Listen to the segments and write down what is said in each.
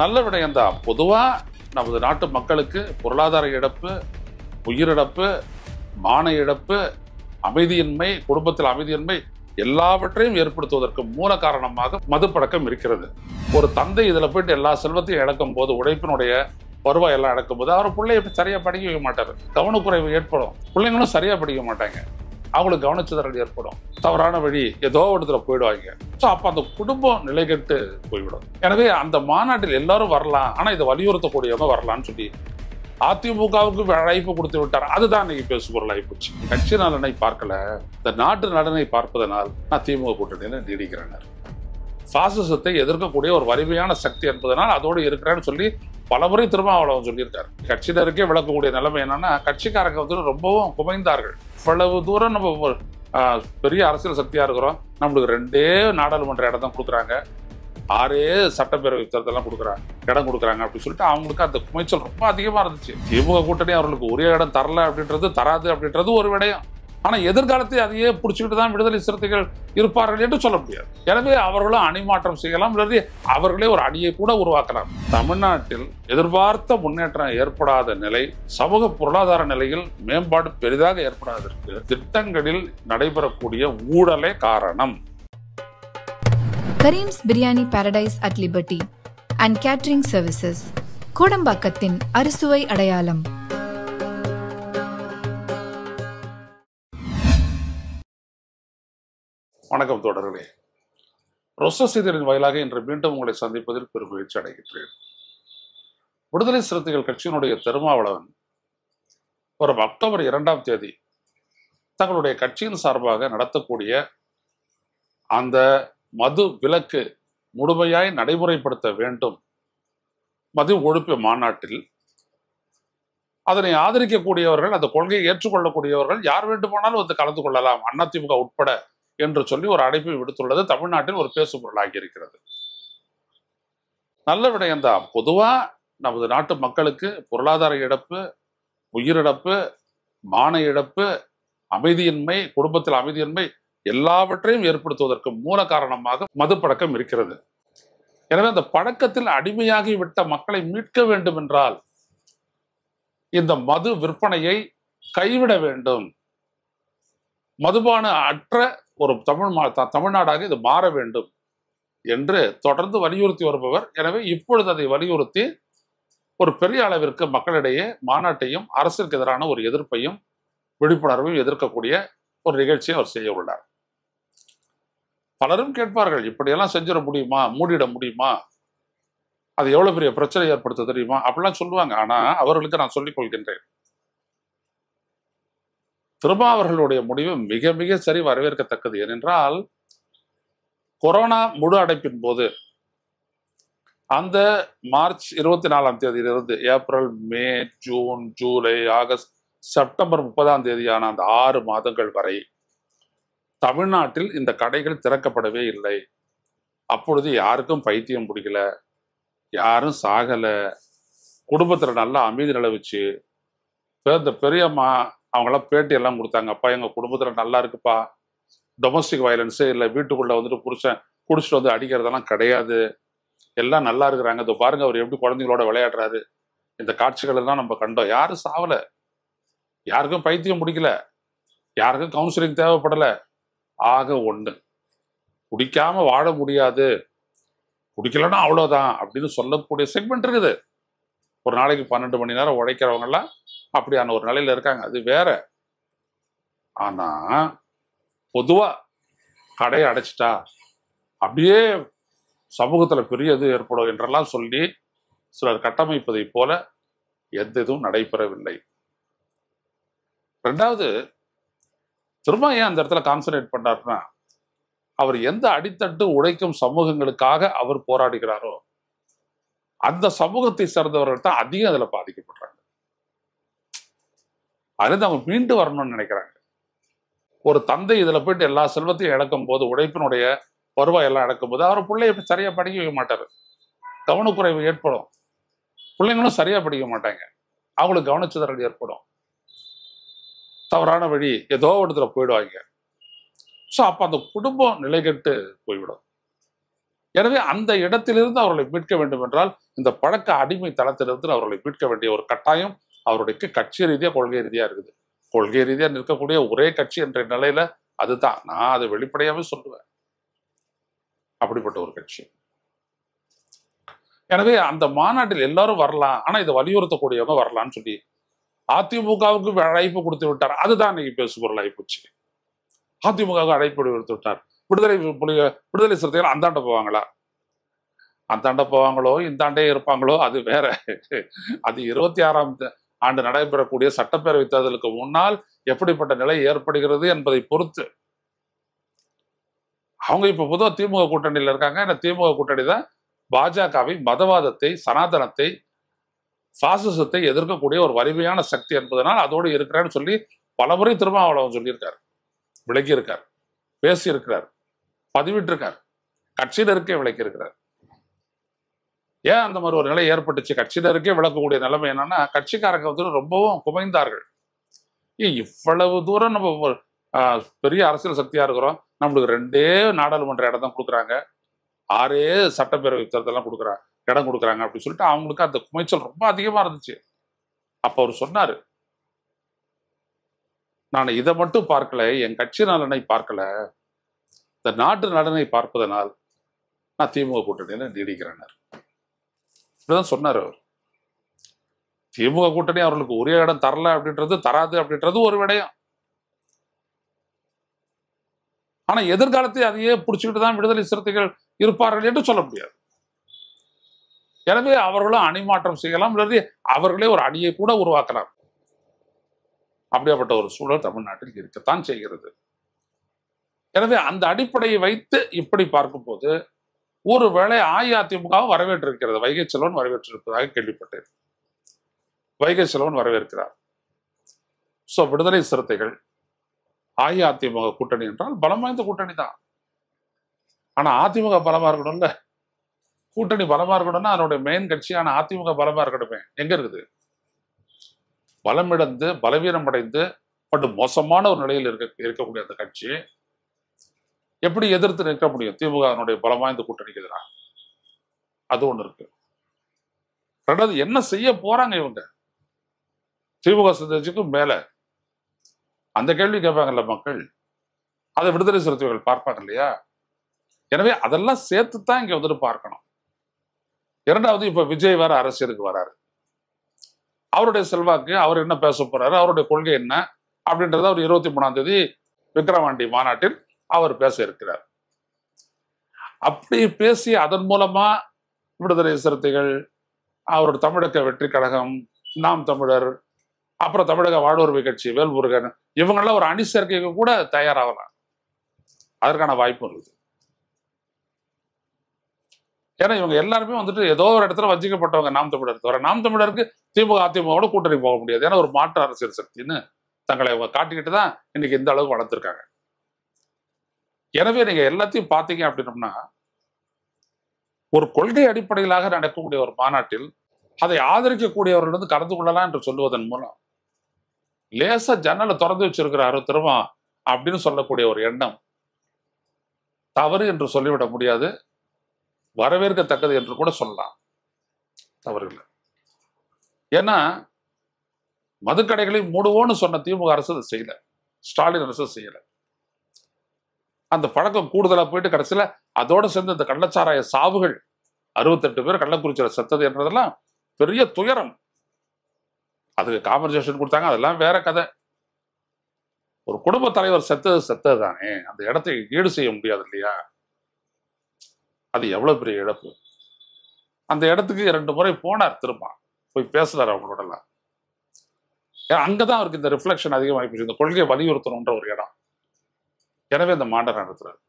நல்ல விடயம்தான் பொதுவாக நமது நாட்டு மக்களுக்கு பொருளாதார இழப்பு உயிரிழப்பு மான இழப்பு அமைதியின்மை குடும்பத்தில் அமைதியின்மை எல்லாவற்றையும் ஏற்படுத்துவதற்கு மூல காரணமாக மது பழக்கம் இருக்கிறது ஒரு தந்தை இதில் போயிட்டு எல்லா செல்வத்தையும் இழக்கும் போது உழைப்பினுடைய வருவாய் எல்லாம் இழக்கும் போது அவர் பிள்ளைய சரியாக படிக்க வைக்க மாட்டார் கவனக்குறைவு ஏற்படும் பிள்ளைங்களும் சரியாக படிக்க மாட்டாங்க அவங்களுக்கு கவனச்சிதறல் ஏற்படும் தவறான வழி ஏதோ இடத்துல போயிடுவாங்க ஸோ அப்போ அந்த குடும்பம் நிலை கெட்டு போய்விடும் எனவே அந்த மாநாட்டில் எல்லாரும் வரலாம் ஆனால் இதை வலியுறுத்தக்கூடியவங்க வரலான்னு சொல்லி அதிமுகவுக்கு அழைப்பு கொடுத்து விட்டார் அதுதான் இன்னைக்கு பேசுபொருள் போச்சு கட்சி நலனை பார்க்கல இந்த நாட்டு நலனை பார்ப்பதனால் நான் திமுக கூட்டணியில் நீடிக்கிறேன் பாசிசத்தை எதிர்க்கக்கூடிய ஒரு வலிமையான சக்தி என்பதனால் அதோடு இருக்கிறேன்னு சொல்லி பல முறை அவ்வளவு சொல்லியிருக்காரு கட்சியினருக்கே விளக்கக்கூடிய நிலைமை என்னன்னா கட்சிக்காரங்க வந்து ரொம்பவும் குமைந்தார்கள் இவ்வளவு தூரம் நம்ம பெரிய அரசியல் சக்தியாக இருக்கிறோம் நம்மளுக்கு ரெண்டே நாடாளுமன்ற இடம் தான் கொடுக்குறாங்க ஆறே சட்டப்பேரவை தேர்தலாம் கொடுக்குறாங்க இடம் கொடுக்குறாங்க அப்படின்னு சொல்லிட்டு அவங்களுக்கு அந்த குமைச்சல் ரொம்ப அதிகமாக இருந்துச்சு திமுக கூட்டணி அவர்களுக்கு ஒரே இடம் தரல அப்படின்றது தராது அப்படின்றது ஒரு விடயம் ஆனால் எதிர்காலத்தை அதையே பிடிச்சிக்கிட்டு தான் விடுதலை சிறுத்தைகள் இருப்பார்கள் என்று சொல்ல முடியாது எனவே அவர்களும் அணிமாற்றம் செய்யலாம் அல்லது அவர்களே ஒரு அணியை கூட உருவாக்கலாம் தமிழ்நாட்டில் எதிர்பார்த்த முன்னேற்றம் ஏற்படாத நிலை சமூக பொருளாதார நிலையில் மேம்பாடு பெரிதாக ஏற்படாததற்கு திட்டங்களில் நடைபெறக்கூடிய ஊழலே காரணம் Karim's Biryani Paradise at Liberty and catering services கோடம்பாக்கத்தின் அறுசுவை அடையாளம் வணக்கம் தொடர்களே ரொச செய்திகளின் வாயிலாக இன்று மீண்டும் உங்களை சந்திப்பதில் பெரும் முயற்சி அடைகின்றேன் விடுதலை சிறுத்தைகள் கட்சியினுடைய திருமாவளவன் வரும் அக்டோபர் இரண்டாம் தேதி தங்களுடைய கட்சியின் சார்பாக நடத்தக்கூடிய அந்த மது விலக்கு முழுமையாய் நடைமுறைப்படுத்த வேண்டும் மது ஒழிப்பு மாநாட்டில் அதனை ஆதரிக்கக்கூடியவர்கள் அந்த கொள்கையை ஏற்றுக்கொள்ளக்கூடியவர்கள் யார் வேண்டுமானாலும் வந்து கலந்து கொள்ளலாம் அதிமுக உட்பட என்று சொல்லி ஒரு அழைப்பை விடுத்துள்ளது தமிழ்நாட்டில் ஒரு பேசு பொருளாகி இருக்கிறது நல்ல விடயம்தான் பொதுவாக நமது நாட்டு மக்களுக்கு பொருளாதார இழப்பு உயிரிழப்பு மான இழப்பு அமைதியின்மை குடும்பத்தில் அமைதியின்மை எல்லாவற்றையும் ஏற்படுத்துவதற்கு மூல காரணமாக மது பழக்கம் இருக்கிறது எனவே அந்த பழக்கத்தில் அடிமையாகி விட்ட மக்களை மீட்க வேண்டும் என்றால் இந்த மது விற்பனையை கைவிட வேண்டும் மதுபான அற்ற ஒரு தமிழ் தமிழ்நாடாக இது மாற வேண்டும் என்று தொடர்ந்து வலியுறுத்தி வருபவர் எனவே இப்பொழுது அதை வலியுறுத்தி ஒரு பெரிய அளவிற்கு மக்களிடையே மாநாட்டையும் அரசிற்கு எதிரான ஒரு எதிர்ப்பையும் விழிப்புணர்வையும் எதிர்க்கக்கூடிய ஒரு நிகழ்ச்சியை அவர் செய்ய உள்ளார் பலரும் கேட்பார்கள் இப்படியெல்லாம் செஞ்சிட முடியுமா மூடிட முடியுமா அது எவ்வளவு பெரிய பிரச்சனை ஏற்படுத்த தெரியுமா அப்படிலாம் சொல்லுவாங்க ஆனா அவர்களுக்கு நான் சொல்லிக் கொள்கின்றேன் திருமாவர்களுடைய முடிவு மிக மிக சரி வரவேற்கத்தக்கது ஏனென்றால் கொரோனா முழு அடைப்பின் போது அந்த மார்ச் இருபத்தி நாலாம் தேதியிலிருந்து April May June July August September முப்பதாம் தேதியான அந்த ஆறு மாதங்கள் வரை தமிழ்நாட்டில் இந்த கடைகள் திறக்கப்படவே இல்லை அப்பொழுது யாருக்கும் பைத்தியம் பிடிக்கல யாரும் சாகலை குடும்பத்தில் நல்லா அமைதி நிலவுச்சு பெரிய பெரியம்மா அவங்களாம் பேட்டி எல்லாம் கொடுத்தாங்க அப்பா எங்கள் குடும்பத்தில் நல்லா இருக்குப்பா டொமஸ்டிக் வயலன்ஸு இல்லை வீட்டுக்குள்ளே வந்துட்டு புருஷன் குடிச்சிட்டு வந்து அடிக்கிறதெல்லாம் கிடையாது எல்லாம் நல்லா இருக்கிறாங்க இதோ பாருங்க அவர் எப்படி குழந்தைங்களோட விளையாடுறாரு இந்த காட்சிகள் எல்லாம் நம்ம கண்டோம் யாரும் சாவலை யாருக்கும் பைத்தியம் பிடிக்கல யாருக்கும் கவுன்சிலிங் தேவைப்படலை ஆக ஒன்று குடிக்காம வாழ முடியாது குடிக்கலன்னா அவ்வளோதான் அப்படின்னு சொல்லக்கூடிய செக்மெண்ட் இருக்குது ஒரு நாளைக்கு பன்னெண்டு மணி நேரம் உழைக்கிறவங்கெல்லாம் அப்படியான ஒரு நிலையில இருக்காங்க அது வேற ஆனா பொதுவா கடையை அடைச்சிட்டா அப்படியே சமூகத்துல பெரிய இது ஏற்படும் என்றெல்லாம் சொல்லி சிலர் கட்டமைப்பதை போல எந்த இதுவும் நடைபெறவில்லை ரெண்டாவது திரும்ப ஏன் அந்த இடத்துல கான்சன்ட்ரேட் பண்ணார்னா அவர் எந்த அடித்தட்டு உழைக்கும் சமூகங்களுக்காக அவர் போராடுகிறாரோ அந்த சமூகத்தை சேர்ந்தவர்கள் தான் அதிகம் அதில் பாதிக்கப்படுறாங்க அதுலேருந்து அவங்க மீண்டு வரணும்னு நினைக்கிறாங்க ஒரு தந்தை இதில் போயிட்டு எல்லா செல்வத்தையும் இழக்கும் போது உழைப்பினுடைய வருவாய் எல்லாம் இழக்கும் போது அவர் பிள்ளைய சரியாக படிக்க வைக்க மாட்டார் கவனக்குறைவு ஏற்படும் பிள்ளைங்களும் சரியாக படிக்க மாட்டாங்க அவங்களுக்கு கவனச்சிதறல் ஏற்படும் தவறான வழி ஏதோ இடத்துல போயிடுவாங்க ஸோ அப்போ அந்த குடும்பம் நிலை நிலைகட்டு போய்விடும் எனவே அந்த இடத்திலிருந்து அவர்களை மீட்க வேண்டும் என்றால் இந்த பழக்க அடிமை தளத்திலிருந்து அவர்களை மீட்க வேண்டிய ஒரு கட்டாயம் அவருடைய கட்சி ரீதியாக கொள்கை ரீதியாக இருக்குது கொள்கை ரீதியாக நிற்கக்கூடிய ஒரே கட்சி என்ற நிலையில அதுதான் நான் அதை வெளிப்படையாகவே சொல்லுவேன் அப்படிப்பட்ட ஒரு கட்சி எனவே அந்த மாநாட்டில் எல்லாரும் வரலாம் ஆனா இதை வலியுறுத்தக்கூடியவங்க வரலாம்னு சொல்லி அதிமுகவுக்கு அழைப்பு கொடுத்து விட்டார் அதுதான் இன்னைக்கு பேசுபொருளாகி போச்சு அதிமுகவுக்கு அழைப்பு கொடுத்து விட்டார் விடுதலை புலிக விடுதலை சிறுத்தைகள் அந்தாண்ட போவாங்களா அந்தாண்ட போவாங்களோ இந்தாண்டே இருப்பாங்களோ அது வேற அது இருபத்தி ஆறாம் ஆண்டு நடைபெறக்கூடிய சட்டப்பேரவை தேர்தலுக்கு முன்னால் எப்படிப்பட்ட நிலை ஏற்படுகிறது என்பதை பொறுத்து அவங்க இப்போ புதுவ திமுக கூட்டணியில் இருக்காங்க ஏன்னா திமுக கூட்டணி தான் பாஜகவை மதவாதத்தை சனாதனத்தை பாசிசத்தை எதிர்க்கக்கூடிய ஒரு வலிமையான சக்தி என்பதனால் அதோடு இருக்கிறான்னு சொல்லி பலமுறை திருமாவளவன் சொல்லியிருக்கார் விளக்கியிருக்கார் பேசியிருக்கிறார் பதிவிட்டிருக்கார் கட்சியில் இருக்க விளக்கியிருக்கிறார் ஏன் அந்த மாதிரி ஒரு நிலை ஏற்பட்டுச்சு கட்சியினருக்கே விளக்கக்கூடிய நிலைமை என்னன்னா கட்சிக்காரங்க வந்து ரொம்பவும் குமைந்தார்கள் ஏ இவ்வளவு தூரம் நம்ம பெரிய அரசியல் சக்தியா இருக்கிறோம் நம்மளுக்கு ரெண்டே நாடாளுமன்ற இடம் தான் கொடுக்குறாங்க ஆறே சட்டப்பேரவை தேர்தலாம் கொடுக்குறாங்க இடம் கொடுக்குறாங்க அப்படின்னு சொல்லிட்டு அவங்களுக்கு அந்த குமைச்சல் ரொம்ப அதிகமா இருந்துச்சு அப்ப அவர் சொன்னாரு நான் இதை மட்டும் பார்க்கல என் கட்சி நலனை பார்க்கல இந்த நாட்டு நலனை பார்ப்பதனால் நான் திமுக கூட்டணியில நீடிக்கிறேன்னார் இப்படிதான் சொன்னார் அவர் திமுக கூட்டணி அவர்களுக்கு ஒரே இடம் தரல அப்படின்றது தராது அப்படின்றது ஒரு விடயம் ஆனா எதிர்காலத்தை அதையே பிடிச்சுக்கிட்டு தான் விடுதலை சிறுத்தைகள் இருப்பார்கள் என்று சொல்ல முடியாது எனவே அவர்களும் அணிமாற்றம் செய்யலாம் அல்லது அவர்களே ஒரு அணியை கூட உருவாக்கலாம் அப்படியாப்பட்ட ஒரு சூழல் தமிழ்நாட்டில் இருக்கத்தான் செய்கிறது எனவே அந்த அடிப்படையை வைத்து இப்படி பார்க்கும்போது ஒருவேளை அஇஅதிமுகவும் வரவேற்றிருக்கிறது வைகை செல்வன் வரவேற்றிருப்பதாக கேள்விப்பட்டேன் வைகை செல்வன் வரவேற்கிறார் ஸோ விடுதலை சிறுத்தைகள் அஇஅதிமுக கூட்டணி என்றால் பலம் வாய்ந்த கூட்டணி தான் ஆனால் அதிமுக பலமாக இருக்கணும்ல கூட்டணி பலமாக இருக்கணும்னா அதனுடைய மெயின் கட்சியான அதிமுக பலமாக இருக்கணுமே எங்கே இருக்குது பலமிழந்து பலவீனம் அடைந்து பட்டு மோசமான ஒரு நிலையில் இருக்க இருக்கக்கூடிய அந்த கட்சி எப்படி எதிர்த்து நிற்க முடியும் திமுக அதனுடைய பலமா இந்த கூட்டணிக்கு எதிராக அது ஒண்ணு இருக்கு ரெண்டாவது என்ன செய்ய போறாங்க இவங்க திமுக சிந்தேஜிக்கும் மேல அந்த கேள்வி கேட்பாங்கல்ல மக்கள் அதை விடுதலை சிறுத்தைகள் பார்ப்பாங்க இல்லையா எனவே அதெல்லாம் சேர்த்து தான் இங்க வந்துட்டு பார்க்கணும் இரண்டாவது இப்ப விஜய் வேற அரசியலுக்கு வராரு அவருடைய செல்வாக்கு அவர் என்ன பேச போறாரு அவருடைய கொள்கை என்ன அப்படின்றத அவர் இருபத்தி மூணாம் தேதி விக்ரவாண்டி மாநாட்டில் அவர் பேச இருக்கிறார் அப்படி பேசி அதன் மூலமா விடுதலை சிறுத்தைகள் அவரோட தமிழக வெற்றி கழகம் நாம் தமிழர் அப்புறம் தமிழக வாழ்வுரிமை கட்சி வேல்முருகன் இவங்கெல்லாம் ஒரு அணி சேர்க்கைக்கு கூட தயாராகலாம் அதற்கான வாய்ப்பு இருக்குது ஏன்னா இவங்க எல்லாருமே வந்துட்டு ஏதோ ஒரு இடத்துல வஞ்சிக்கப்பட்டவங்க நாம் தமிழர் தவிர நாம் தமிழருக்கு திமுக அதிமுகவோட கூட்டணி போக முடியாது ஏன்னா ஒரு மாற்று அரசியல் சக்தின்னு தங்களை காட்டிக்கிட்டு தான் இன்னைக்கு இந்த அளவுக்கு வளர்த்துருக்காங்க எனவே நீங்க எல்லாத்தையும் பார்த்தீங்க அப்படின்னம்னா ஒரு கொள்கை அடிப்படையிலாக நடக்கக்கூடிய ஒரு மாநாட்டில் அதை ஆதரிக்கக்கூடியவர்கள் வந்து கலந்து கொள்ளலாம் என்று சொல்லுவதன் மூலம் லேசா ஜன்னலை திறந்து வச்சிருக்கிறாரு திருமா அப்படின்னு சொல்லக்கூடிய ஒரு எண்ணம் தவறு என்று சொல்லிவிட முடியாது வரவேற்கத்தக்கது என்று கூட சொல்லலாம் தவறு இல்லை ஏன்னா மதுக்கடைகளை மூடுவோன்னு சொன்ன திமுக அரசு அதை செய்யலை ஸ்டாலின் அரசு செய்யலை அந்த பழக்கம் கூடுதலாக போயிட்டு கடைசியில் அதோட சேர்ந்து இந்த கள்ளச்சாராய சாவுகள் அறுபத்தெட்டு பேர் கள்ளக்குறிச்சியில் செத்தது என்றதெல்லாம் பெரிய துயரம் அதுக்கு காம்பன்சேஷன் கொடுத்தாங்க அதெல்லாம் வேற கதை ஒரு குடும்ப தலைவர் செத்தது செத்தது தானே அந்த இடத்தை ஈடு செய்ய முடியாது இல்லையா அது எவ்வளவு பெரிய இழப்பு அந்த இடத்துக்கு இரண்டு முறை போனார் திரும்ப போய் பேசுறாரு அவங்களோடலாம் அங்கதான் அவருக்கு இந்த ரிஃப்ளெக்ஷன் அதிகமாகி இந்த கொள்கையை வலியுறுத்தணுன்ற ஒரு இடம் எனவே அந்த மாண்டர் நடத்துறாரு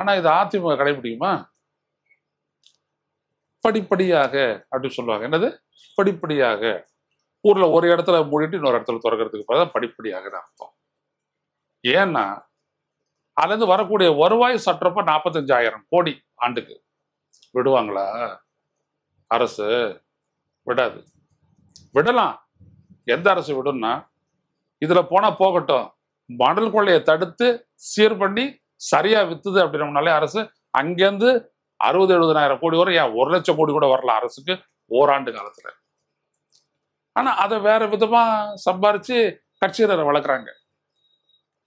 ஆனா இது அதிமுக கடைபிடிக்குமா படிப்படியாக அப்படின்னு சொல்லுவாங்க என்னது படிப்படியாக ஊர்ல ஒரு இடத்துல மூடிட்டு இன்னொரு இடத்துல திறக்கிறதுக்கு பார்த்தா படிப்படியாக அர்த்தம் ஏன்னா அதுலேருந்து வரக்கூடிய வருவாய் சற்றப்ப நாற்பத்தஞ்சாயிரம் கோடி ஆண்டுக்கு விடுவாங்களா அரசு விடாது விடலாம் எந்த அரசு விடும்னா இதில் போனால் போகட்டும் மணல் கொள்ளையை தடுத்து சீர் பண்ணி சரியா வித்துது அப்படின்னோம்னாலே அரசு அங்கேருந்து அறுபது எழுபதாயிரம் கோடி வரும் ஏன் ஒரு லட்சம் கோடி கூட வரல அரசுக்கு ஓராண்டு காலத்துல ஆனா அதை வேற விதமா சம்பாரிச்சு கட்சியினரை வளர்க்குறாங்க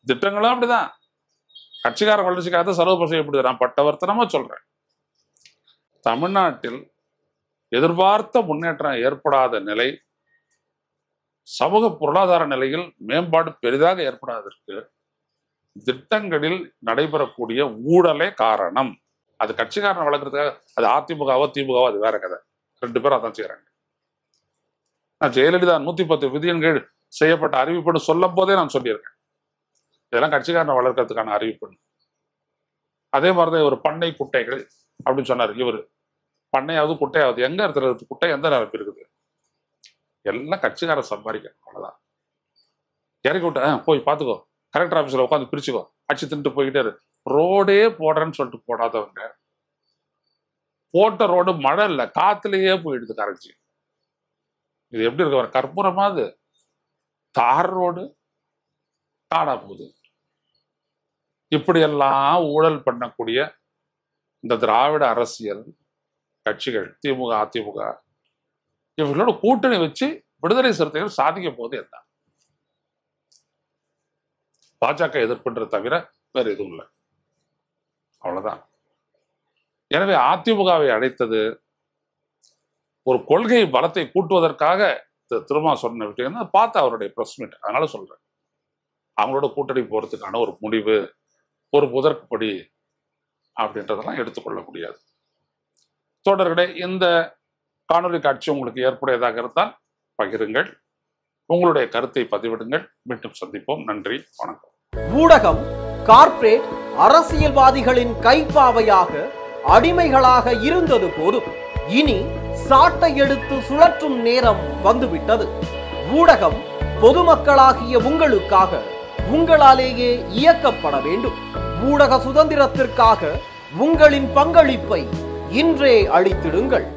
திட்டங்களும் அப்படிதான் கட்சிக்கார வளர்ச்சிக்காக தான் செலவு செய்யப்படுது நான் பட்டவர்த்தனமா சொல்றேன் தமிழ்நாட்டில் எதிர்பார்த்த முன்னேற்றம் ஏற்படாத நிலை சமூக பொருளாதார நிலையில் மேம்பாடு பெரிதாக ஏற்படாதற்கு திட்டங்களில் நடைபெறக்கூடிய ஊழலே காரணம் அது கட்சிக்காரன் வளர்க்குறதுக்காக அது அதிமுகவோ திமுகவோ அது வேற கதை ரெண்டு பேரும் அதான் செய்கிறாங்க நான் ஜெயலலிதா நூத்தி பத்து விதியின் கீழ் செய்யப்பட்ட அறிவிப்புன்னு சொல்லும் போதே நான் சொல்லியிருக்கேன் இதெல்லாம் கட்சிக்காரனை வளர்க்கறதுக்கான அறிவிப்புன்னு அதே மாதிரிதான் ஒரு பண்ணை குட்டைகள் அப்படின்னு சொன்னார் இவர் பண்ணையாவது குட்டையாவது எங்க இருக்கிறது குட்டை எந்த நிரப்பு இருக்குது எல்லாம் கட்சிக்காரன் சம்பாதிக்க அவ்வளோதான் இறக்கி விட்டேன் போய் பார்த்துக்கோ கலெக்டர் ஆஃபீஸில் உட்காந்து பிரிச்சுக்கோ அடிச்சு தின்ட்டு போய்கிட்டே ரோடே போடுறேன்னு சொல்லிட்டு போடாதவங்க போட்ட ரோடு மழை இல்லை காத்துலயே போயிடுது கரைச்சி இது எப்படி இருக்கு வர கற்பூரமா அது தார் ரோடு காடா போகுது இப்படியெல்லாம் ஊழல் பண்ணக்கூடிய இந்த திராவிட அரசியல் கட்சிகள் திமுக அதிமுக இவர்களோட கூட்டணி வச்சு விடுதலை சிறுத்தைகள் சாதிக்க போது என்ன பாஜக எதிர்ப்புன்றது தவிர வேற எதுவும் இல்லை அவ்வளவுதான் எனவே அதிமுகவை அடைத்தது ஒரு கொள்கை பலத்தை கூட்டுவதற்காக திருமா சொன்ன விஷயம் பார்த்து அவருடைய ப்ரெஸ் மீட் அதனால சொல்றேன் அவங்களோட கூட்டணி போறதுக்கான ஒரு முடிவு ஒரு புதற்குப்படி அப்படின்றதெல்லாம் எடுத்துக்கொள்ள முடியாது தொடர்களே இந்த காணொலி காட்சி உங்களுக்கு ஏற்புடையதாக இருந்தால் பகிருங்கள் உங்களுடைய கருத்தை பதிவிடுங்கள் மீண்டும் சந்திப்போம் நன்றி வணக்கம் ஊடகம் கார்ப்பரேட் அரசியல்வாதிகளின் கைப்பாவையாக அடிமைகளாக இருந்தது போதும் இனி சாட்டை எடுத்து சுழற்றும் நேரம் வந்துவிட்டது ஊடகம் பொதுமக்களாகிய உங்களுக்காக உங்களாலேயே இயக்கப்பட வேண்டும் ஊடக சுதந்திரத்திற்காக உங்களின் பங்களிப்பை இன்றே அளித்திடுங்கள்